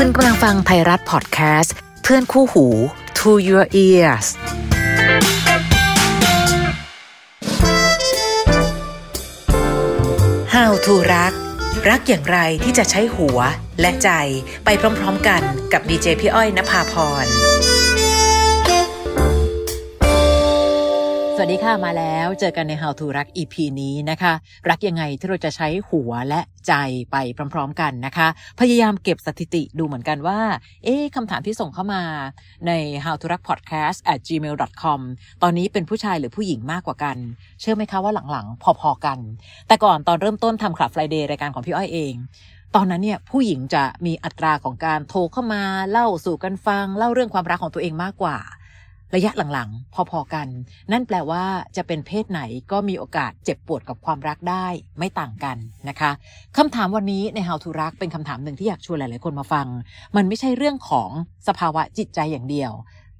คุณกำลังฟังไทยรัฐพอดแคสต์ เพื่อนคู่หู To Your Ears How to รัก รักอย่างไรที่จะใช้หัวและใจไปพร้อมๆ กันกับดีเจพี่อ้อยนภาพรสวัสดีค่ะมาแล้วเจอกันใน How to รัก EP นี้นะคะ รักยังไงที่เราจะใช้หัวและใจไปพร้อมๆกันนะคะ พยายามเก็บสถิติดูเหมือนกันว่าเอ๊คำถามที่ส่งเข้ามาใน How to รัก podcast at gmail com ตอนนี้เป็นผู้ชายหรือผู้หญิงมากกว่ากัน เชื่อไหมคะว่าหลังๆ พอๆ กัน แต่ก่อนตอนเริ่มต้นทำคลับไฟเดย์รายการของพี่อ้อยเอง ตอนนั้นเนี่ยผู้หญิงจะมีอัตราของการโทรเข้ามา เล่าสู่กันฟัง เล่าเรื่องความรักของตัวเองมากกว่าระยะหลังๆ พอ ๆ กัน นั่นแปลว่าจะเป็นเพศไหนก็มีโอกาสเจ็บปวดกับความรักได้ไม่ต่างกันนะคะคำถามวันนี้ใน How to รักเป็นคำถามหนึ่งที่อยากชวนหลาย ๆ คนมาฟัง มันไม่ใช่เรื่องของสภาวะจิตใจอย่างเดียว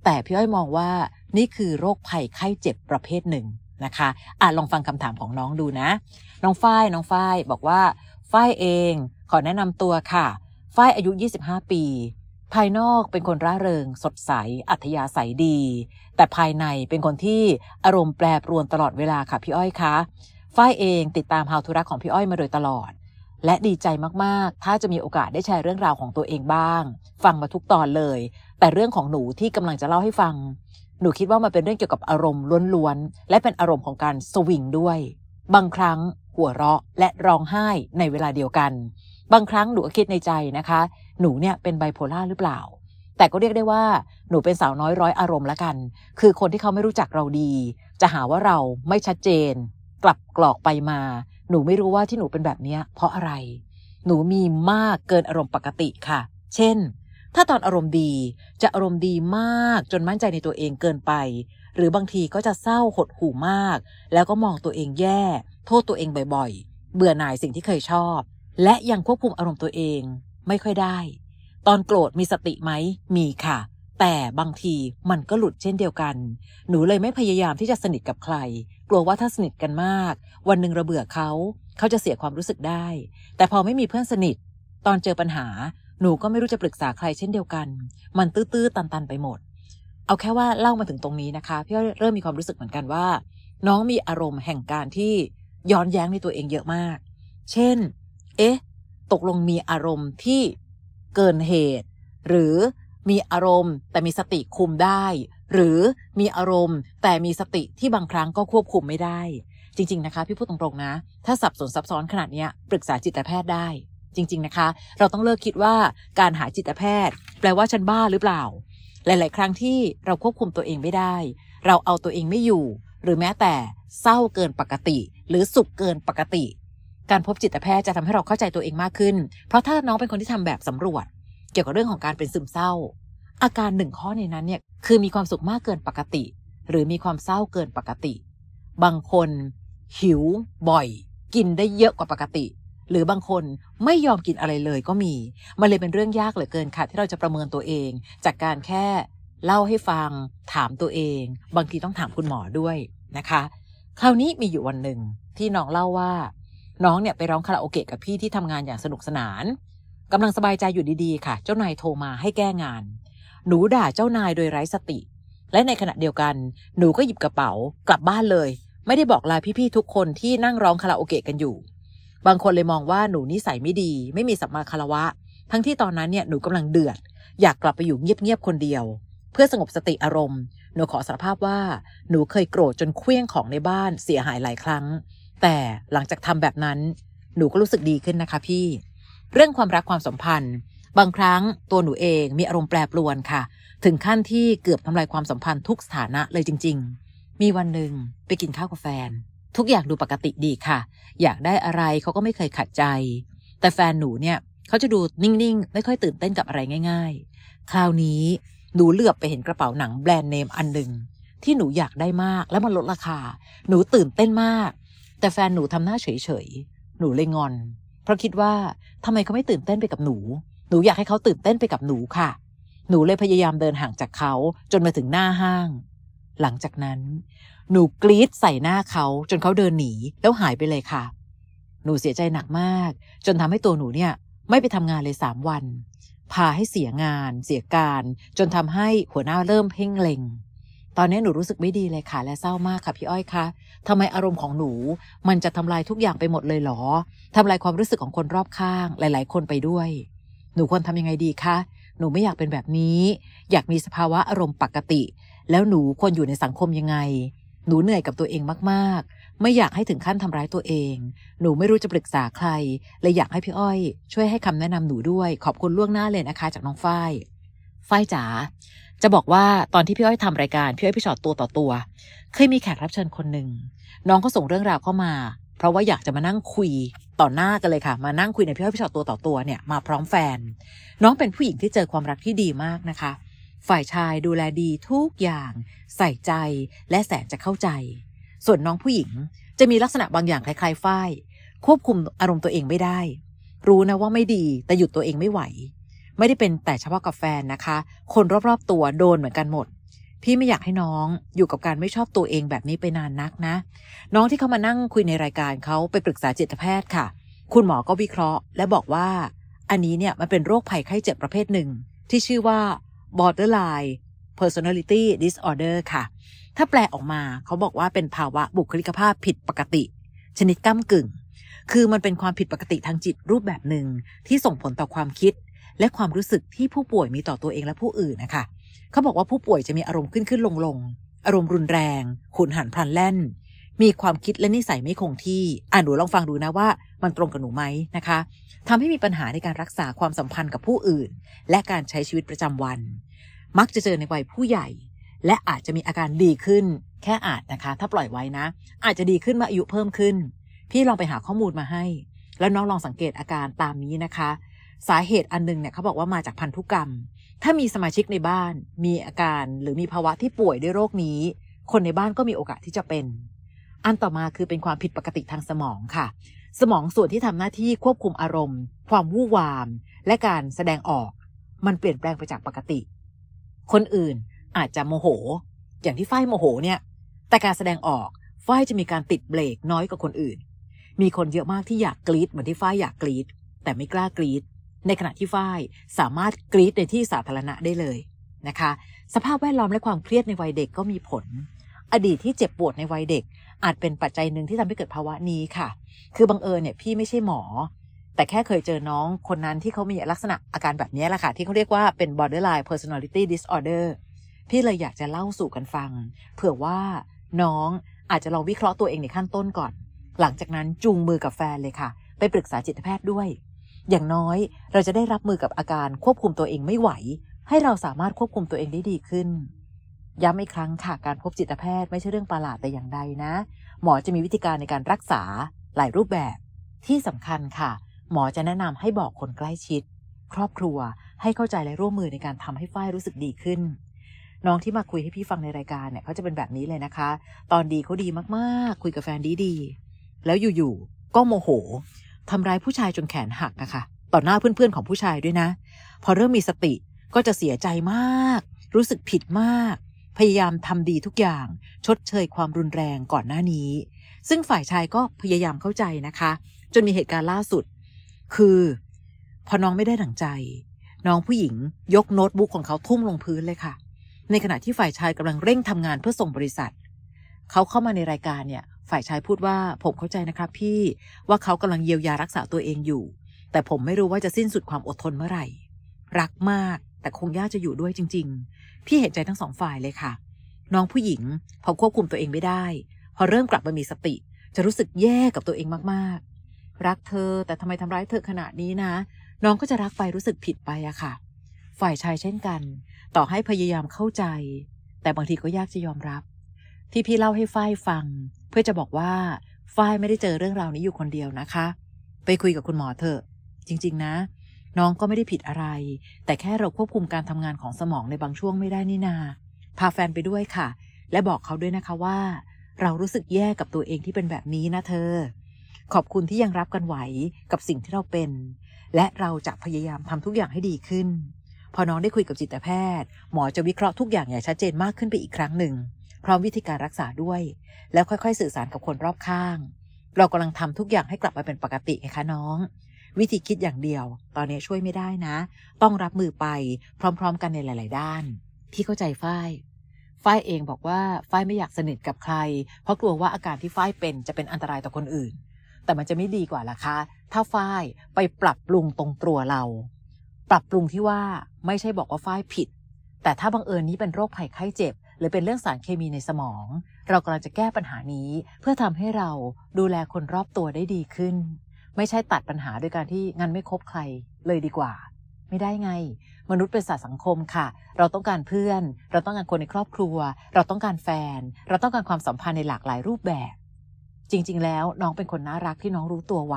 แต่พี่อ้อยมองว่านี่คือโรคภัยไข้เจ็บประเภทหนึ่งนะคะอ่จลองฟังคำถามของน้องดูนะ น้องฝ้ายน้องฝ้ายบอกว่าฝ้ายเอง ขอแนะนำตัวค่ะฝ้ายอายุ 25 ปีภายนอกเป็นคนร่าเริงสดใสอัธยาศัยดี แต่ภายในเป็นคนที่อารมณ์แปรปรวนตลอดเวลาค่ะพี่อ้อยคะฝ้ายเองติดตามฮาวทุรักของพี่อ้อยมาโดยตลอด และดีใจมาก ๆ ถ้าจะมีโอกาสได้แชร์เรื่องราวของตัวเองบ้าง ฟังมาทุกตอนเลย แต่เรื่องของหนูที่กำลังจะเล่าให้ฟัง หนูคิดว่ามันเป็นเรื่องเกี่ยวกับอารมณ์ล้วนๆและเป็นอารมณ์ของการสวิงด้วย บางครั้ง หัวเราะและร้องไห้ในเวลาเดียวกันบางครั้งหนูคิดในใจนะคะ หนูเนี่ยเป็นไบโพล่าหรือเปล่า แต่ก็เรียกได้ว่าหนูเป็นสาวน้อยร้อยอารมณ์ละกัน คือคนที่เขาไม่รู้จักเราดี จะหาว่าเราไม่ชัดเจน กลับกรอกไปมา หนูไม่รู้ว่าที่หนูเป็นแบบนี้เพราะอะไร หนูมีมากเกินอารมณ์ปกติค่ะ เช่น ถ้าตอนอารมณ์ดีจะอารมณ์ดีมากจนมั่นใจในตัวเองเกินไป หรือบางทีก็จะเศร้าหดหู่มาก แล้วก็มองตัวเองแย่ โทษตัวเองบ่อย ๆเบื่อหน่ายสิ่งที่เคยชอบและยังควบคุมอารมณ์ตัวเอง ไม่ค่อยได้ ตอนโกรธมีสติไหมมีค่ะ แต่บางทีมันก็หลุดเช่นเดียวกัน หนูเลยไม่พยายามที่จะสนิทกับใคร กลัวว่าถ้าสนิทกันมาก วันหนึ่งระเบื่อเขา เขาจะเสียความรู้สึกได้ แต่พอไม่มีเพื่อนสนิท ตอนเจอปัญหา หนูก็ไม่รู้จะปรึกษาใคร เช่นเดียวกัน มันตื้อๆตันๆ ไปหมด เอาแค่ว่าเล่ามาถึงตรงนี้นะคะ พี่เริ่มมีความรู้สึกเหมือนกันว่า น้องมีอารมณ์แห่งการที่ย้อนแย้งในตัวเองเยอะมาก เช่นเอ๊ะ ตกลงมีอารมณ์ที่เกินเหตุ หรือมีอารมณ์แต่มีสติคุมได้ หรือมีอารมณ์แต่มีสติที่บางครั้งก็ควบคุมไม่ได้ จริง ๆนะคะพี่พูดตรงๆนะ ถ้าสับสนซับซ้อนขนาดนี้ปรึกษาจิตแพทย์ได้ จริงๆนะคะ เราต้องเลิกคิดว่าการหาจิตแพทย์ แปลว่าฉันบ้าหรือเปล่า หลาย ๆ ครั้งที่เราควบคุมตัวเองไม่ได้ เราเอาตัวเองไม่อยู่ หรือแม้แต่ เศร้าเกินปกติ หรือสุขเกินปกติการพบจิตแพทย์จะทำให้เราเข้าใจตัวเองมากขึ้น เพราะถ้าน้องเป็นคนที่ทำแบบสำรวจ เกี่ยวกับเรื่องของการเป็นซึมเศร้า อาการหนึ่งข้อในนั้นเนี่ยคือมีความสุขมากเกินปกติ หรือมีความเศร้าเกินปกติ บางคน หิวบ่อยกินได้เยอะกว่าปกติ หรือบางคนไม่ยอมกินอะไรเลยก็มี มันเลยเป็นเรื่องยากเหลือเกินค่ะ ที่เราจะประเมินตัวเอง จากการแค่ เล่าให้ฟัง ถามตัวเอง บางทีต้องถามคุณหมอด้วยนะคะ คราวนี้มีอยู่วันหนึ่งที่น้องเล่าว่าน้องเนี่ยไปร้องคาราโอเกะกับพี่ที่ทำงานอย่างสนุกสนาน กำลังสบายใจอยู่ดีๆ ค่ะ เจ้านายโทรมาให้แก้งาน หนูด่าเจ้านายโดยไร้สติ และในขณะเดียวกัน หนูก็หยิบกระเป๋า กลับบ้านเลย ไม่ได้บอกลาพี่ๆทุกคนที่นั่งร้องคาราโอเกะกันอยู่ บางคนเลยมองว่าหนูนิสัยไม่ดี ไม่มีสัมมาคารวะ ทั้งที่ตอนนั้นเนี่ยหนูกำลังเดือด อยากกลับไปอยู่เงียบๆคนเดียว เพื่อสงบสติอารมณ์ หนูขอสารภาพว่าหนูเคยโกรธจนเคลี้ยงของในบ้านเสียหายหลายครั้งแต่หลังจากทำแบบนั้น หนูก็รู้สึกดีขึ้นนะคะพี่ เรื่องความรักความสัมพันธ์ บางครั้งตัวหนูเองมีอารมณ์แปรปรวนค่ะ ถึงขั้นที่เกือบทำลายความสัมพันธ์ทุกสถานะเลยจริงๆ มีวันหนึ่งไปกินข้าวกับแฟน ทุกอย่างดูปกติดีค่ะ อยากได้อะไรเขาก็ไม่เคยขัดใจ แต่แฟนหนูเนี่ยเขาจะดูนิ่งๆ ไม่ค่อยตื่นเต้นกับอะไรง่ายๆ คราวนี้หนูเลือบไปเห็นกระเป๋าหนังแบรนด์เนมอันหนึ่งที่หนูอยากได้มากแล้วมันลดราคา หนูตื่นเต้นมากแต่แฟนหนูทำหน้าเฉยๆ หนูเลยงอน เพราะคิดว่าทำไมเขาไม่ตื่นเต้นไปกับหนู หนูอยากให้เขาตื่นเต้นไปกับหนูค่ะ หนูเลยพยายามเดินห่างจากเขาจนมาถึงหน้าห้าง หลังจากนั้นหนูกรี๊ดใส่หน้าเขาจนเขาเดินหนีแล้วหายไปเลยค่ะ หนูเสียใจหนักมาก จนทำให้ตัวหนูเนี่ยไม่ไปทำงานเลยสามวัน พาให้เสียงานเสียการ จนทำให้หัวหน้าเริ่มเพ่งเล็งตอนนี้หนูรู้สึกไม่ดีเลยค่ะและเศร้ามากค่ะพี่อ้อยคะทำไมอารมณ์ของหนูมันจะทำลายทุกอย่างไปหมดเลยเหรอ ทำลายความรู้สึกของคนรอบข้างหลาย ๆ คนไปด้วย หนูควรทำยังไงดีคะหนูไม่อยากเป็นแบบนี้ อยากมีสภาวะอารมณ์ปกติ แล้วหนูควรอยู่ในสังคมยังไง หนูเหนื่อยกับตัวเองมาก ๆ ไม่อยากให้ถึงขั้นทำร้ายตัวเอง หนูไม่รู้จะปรึกษาใครเลยอยากให้พี่อ้อย ช่วยให้คำแนะนำหนูด้วย ขอบคุณล่วงหน้าเลยนะคะจากน้องฝ้ายฝ้ายจ๋าจะบอกว่าตอนที่พี่อ้อยทำรายการพี่อ้อยพี่ชอตตัวต่อตัว เคยมีแขกรับเชิญคนหนึ่งน้องก็ส่งเรื่องราวเข้ามา เพราะว่าอยากจะมานั่งคุยต่อหน้ากันเลยค่ะมานั่งคุยในพี่อ้อยพี่ชอตตัวต่อตัวเนี่ยมาพร้อมแฟน น้องเป็นผู้หญิงที่เจอความรักที่ดีมากนะคะ ฝ่ายชายดูแลดีทุกอย่าง ใส่ใจ และแสนจะเข้าใจ ส่วนน้องผู้หญิงจะมีลักษณะบางอย่างคล้ายๆฝ้ายควบคุมอารมณ์ตัวเองไม่ได้ รู้นะว่าไม่ดีแต่หยุดตัวเองไม่ไหวไม่ได้เป็นแต่เฉพาะกับแฟนนะคะ คนรอบๆตัวโดนเหมือนกันหมด พี่ไม่อยากให้น้องอยู่กับการไม่ชอบตัวเองแบบนี้ไปนานนักนะ น้องที่เขามานั่งคุยในรายการเขาไปปรึกษาจิตแพทย์ค่ะ คุณหมอก็วิเคราะห์ และบอกว่าอันนี้เนี่ยมันเป็นโรคภัยไข้เจ็บประเภทหนึ่ง ที่ชื่อว่า borderline personality disorder ค่ะ ถ้าแปลออกมาเขาบอกว่าเป็นภาวะบุคลิกภาพผิดปกติ ชนิดก้ากึ่ง คือมันเป็นความผิดปกติทางจิตรูปแบบหนึ่งที่ส่งผลต่อความคิดและความรู้สึกที่ผู้ป่วยมีต่อตัวเองและผู้อื่นนะคะ เขาบอกว่าผู้ป่วยจะมีอารมณ์ขึ้นขึ้นลงลงอารมณ์รุนแรง ขุนหันพลันแล่น มีความคิดและนิสัยไม่คงที่ อ่านหนูลองฟังดูนะว่า มันตรงกับหนูไหมนะคะ ทำให้มีปัญหาในการรักษาความสัมพันธ์กับผู้อื่น และการใช้ชีวิตประจำวัน มักจะเจอในวัยผู้ใหญ่ และอาจจะมีอาการดีขึ้นแค่อาจนะคะ ถ้าปล่อยไว้นะ อาจจะดีขึ้นมาอายุเพิ่มขึ้น พี่ลองไปหาข้อมูลมาให้ แล้วน้องลองสังเกตอาการตามนี้นะคะสาเหตุอันหนึ่งเนี่ยเขาบอกว่ามาจากพันธุกรรม ถ้ามีสมาชิกในบ้าน มีอาการหรือมีภาวะที่ป่วยด้วยโรคนี้ คนในบ้านก็มีโอกาสที่จะเป็น อันต่อมาคือเป็นความผิดปกติทางสมองค่ะ สมองส่วนที่ทำหน้าที่ควบคุมอารมณ์ ความวู่วาม และการแสดงออก มันเปลี่ยนแปลงไปจากปกติ คนอื่นอาจจะโมโห อย่างที่ฝ้ายโมโหเนี่ย แต่การแสดงออกฝ้ายจะมีการติดเบรกน้อยกว่าคนอื่น มีคนเยอะมากที่อยากกรีด เหมือนที่ฝ้ายอยากกรีด แต่ไม่กล้ากรีดในขณะที่ไ้ายสามารถกรี๊ดในที่สาธารณะได้เลยนะคะ สภาพแวดล้อมและความเครียดในวัยเด็กก็มีผล อดีตที่เจ็บปวดในวัยเด็ก อาจเป็นปัจจัยหนึ่งที่ทำให้เกิดภาวะนี้ค่ะ คือบังเอิญเนี่ย พี่ไม่ใช่หมอ แต่แค่เคยเจอน้องคนนั้นที่เขามีลักษณะอาการแบบนี้แหละค่ะ ที่เขาเรียกว่าเป็น borderline personality disorder พี่เลยอยากจะเล่าสู่กันฟัง เผื่อว่าน้องอาจจะลองวิเคราะห์ตัวเองในขั้นต้นก่อน หลังจากนั้นจูงมือกับแฟนเลยค่ะ ไปปรึกษาจิตแพทย์ด้วยอย่างน้อยเราจะได้รับมือกับอาการควบคุมตัวเองไม่ไหว ให้เราสามารถควบคุมตัวเองได้ดีขึ้นย้ำอีกครั้งค่ะการพบจิตแพทย์ไม่ใช่เรื่องประหลาดแต่อย่างใดนะหมอจะมีวิธีการในการรักษา หลายรูปแบบ ที่สำคัญค่ะ หมอจะแนะนำให้บอกคนใกล้ชิด ครอบครัวให้เข้าใจและร่วมมือในการทำให้ฝ้ายรู้สึกดีขึ้น น้องที่มาคุยให้พี่ฟังในรายการเนี่ยเขาจะเป็นแบบนี้เลยนะคะ ตอนดีเขาดีมากๆ คุยกับแฟนดีๆแล้วอยู่ๆก็โมโหทำร้ายผู้ชายจนแขนหักอะค่ะ ต่อหน้าเพื่อนๆของผู้ชายด้วยนะ พอเริ่มมีสติก็จะเสียใจมาก รู้สึกผิดมาก พยายามทำดีทุกอย่าง ชดเชยความรุนแรงก่อนหน้านี้ ซึ่งฝ่ายชายก็พยายามเข้าใจนะคะ จนมีเหตุการณ์ล่าสุด คือ พอน้องไม่ได้ดั่งใจ น้องผู้หญิงยกโน้ตบุ๊กของเขาทุ่มลงพื้นเลยค่ะ ในขณะที่ฝ่ายชายกำลังเร่งทำงานเพื่อส่งบริษัท เขาเข้ามาในรายการเนี่ยฝ่ายชายพูดว่าผมเข้าใจนะครับ พี่ว่าเขากำลังเยียวยารักษาตัวเองอยู่ แต่ผมไม่รู้ว่าจะสิ้นสุดความอดทนเมื่อไหร่ รักมากแต่คงยากจะอยู่ด้วยจริงๆ พี่เห็นใจทั้งสองฝ่ายเลยค่ะ น้องผู้หญิงพอควบคุมตัวเองไม่ได้ พอเริ่มกลับมามีสติ จะรู้สึกแย่กับตัวเองมากๆ รักเธอ แต่ทำไมทำร้ายเธอขนาดนี้นะน้องก็จะรักไปรู้สึกผิดไปอะค่ะ ฝ่ายชายเช่นกัน ต่อให้พยายามเข้าใจ แต่บางทีก็ยากจะยอมรับที่พี่เล่าให้ฝ้ายฟังเพื่อจะบอกว่าฝ้ายไม่ได้เจอเรื่องราวนี้อยู่คนเดียวนะคะ ไปคุยกับคุณหมอเถอะ จริงๆนะ น้องก็ไม่ได้ผิดอะไร แต่แค่เราควบคุมการทำงานของสมองในบางช่วงไม่ได้นี่นา พาแฟนไปด้วยค่ะ และบอกเขาด้วยนะคะว่า เรารู้สึกแย่กับตัวเองที่เป็นแบบนี้นะ เธอ ขอบคุณที่ยังรับกันไหวกับสิ่งที่เราเป็น และเราจะพยายามทำทุกอย่างให้ดีขึ้น พอน้องได้คุยกับจิตแพทย์ หมอจะวิเคราะห์ทุกอย่างอย่างชัดเจนมากขึ้นไปอีกครั้งหนึ่งพร้อมวิธีการรักษาด้วย แล้วค่อยๆสื่อสารกับคนรอบข้าง เรากำลังทำทุกอย่างให้กลับมาเป็นปกติไงคะน้อง วิธีคิดอย่างเดียว ตอนนี้ช่วยไม่ได้นะ ต้องรับมือไป พร้อม ๆกันในหลายๆด้านพี่เข้าใจฝ้าย ฝ้ายเองบอกว่าฝ้ายไม่อยากสนิทกับใคร เพราะกลัวว่าอาการที่ฝ้ายเป็นจะเป็นอันตรายต่อคนอื่น แต่มันจะไม่ดีกว่าล่ะคะถ้าฝ้ายไปปรับปรุงตรงตัวเรา ปรับปรุงที่ว่าไม่ใช่บอกว่าฝ้ายผิด แต่ถ้าบังเอิญนี้เป็นโรคภัยไข้เจ็บหรือเป็นเรื่องสารเคมีในสมอง เรากำลังจะแก้ปัญหานี้ เพื่อทำให้เราดูแลคนรอบตัวได้ดีขึ้น ไม่ใช่ตัดปัญหาโดยการที่งันไม่คบใครเลยดีกว่า ไม่ได้ไง มนุษย์เป็นสัตว์สังคมค่ะเราต้องการเพื่อน เราต้องการคนในครอบครัว เราต้องการแฟน เราต้องการความสัมพันธ์ในหลากหลายรูปแบบ จริงๆแล้ว น้องเป็นคนน่ารักที่น้องรู้ตัวไว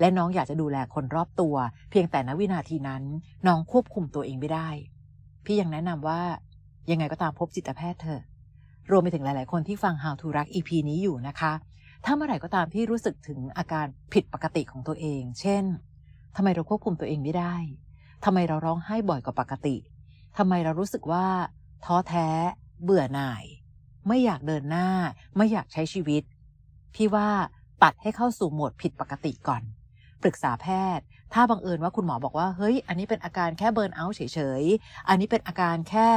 และน้องอยากจะดูแลคนรอบตัว เพียงแต่ณวินาทีนั้นน้องควบคุมตัวเองไม่ได้ พี่ยังแนะนำว่ายังไงก็ตามพบจิตแพทย์เถอะรวมไปถึงหลายๆ คนที่ฟัง How to รัก EP นี้อยู่นะคะ ถ้าเมื่อไหร่ก็ตามที่รู้สึกถึงอาการผิดปกติของตัวเอง เช่น ทำไมเราควบคุมตัวเองไม่ได้ ทำไมเราร้องไห้บ่อยกว่าปกติ ทำไมเรารู้สึกว่า ท้อแท้ เบื่อหน่าย ไม่อยากเดินหน้า ไม่อยากใช้ชีวิต พี่ว่าตัดให้เข้าสู่โหมดผิดปกติก่อน ปรึกษาแพทย์ ถ้าบังเอิญว่าคุณหมอบอกว่า เฮ้ย อันนี้เป็นอาการแค่เบิร์นเอาท์เฉย ๆ อันนี้เป็นอาการแค่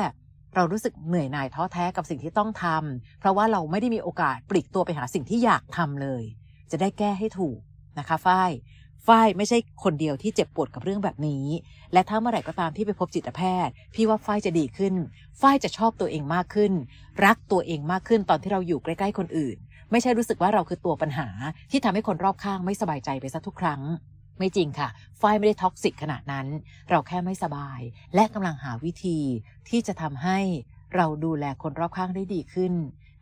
เรารู้สึกเหนื่อยหน่ายท้อแท้กับสิ่งที่ต้องทำเพราะว่าเราไม่ได้มีโอกาสปลีกตัวไปหาสิ่งที่อยากทำเลย จะได้แก้ให้ถูกนะคะ ฝ้าย ฝ้าย ไม่ใช่คนเดียวที่เจ็บ ปวดกับเรื่องแบบนี้ และถ้าเมื่อไหร่ก็ตามที่ไปพบจิตแพทย์ พี่ว่าฝ้ายจะดีขึ้น ฝ้าย จะชอบตัวเองมากขึ้น รักตัวเองมากขึ้น ตอนที่เราอยู่ใกล้ๆคนอื่น ไม่ใช่รู้สึกว่าเราคือตัวปัญหาที่ทำให้คนรอบข้างไม่สบายใจไปซะทุกครั้งไม่จริงค่ะ ไฟไม่ได้ท็อกซิกขนาดนั้น เราแค่ไม่สบาย และกำลังหาวิธีที่จะทำให้เราดูแลคนรอบข้างได้ดีขึ้น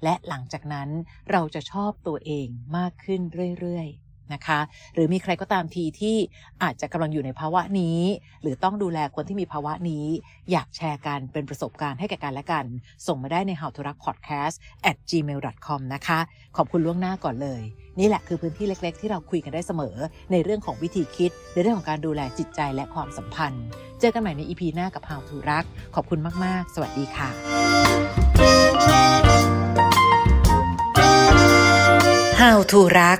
และหลังจากนั้นเราจะชอบตัวเองมากขึ้นเรื่อย ๆนะคะหรือมีใครก็ตามทีที่อาจจะกำลังอยู่ในภาวะนี้ หรือต้องดูแลคนที่มีภาวะนี้ อยากแชร์กันเป็นประสบการณ์ให้แก่กันและกัน ส่งมาได้ใน how to รัก podcast at gmail com นะคะขอบคุณล่วงหน้าก่อนเลย นี่แหละคือพื้นที่เล็กๆที่เราคุยกันได้เสมอในเรื่องของวิธีคิดในเรื่องของการดูแลจิตใจและความสัมพันธ์ เจอกันใหม่ใน EP หน้ากับ how to รักขอบคุณมากๆ สวัสดีค่ะ How to รัก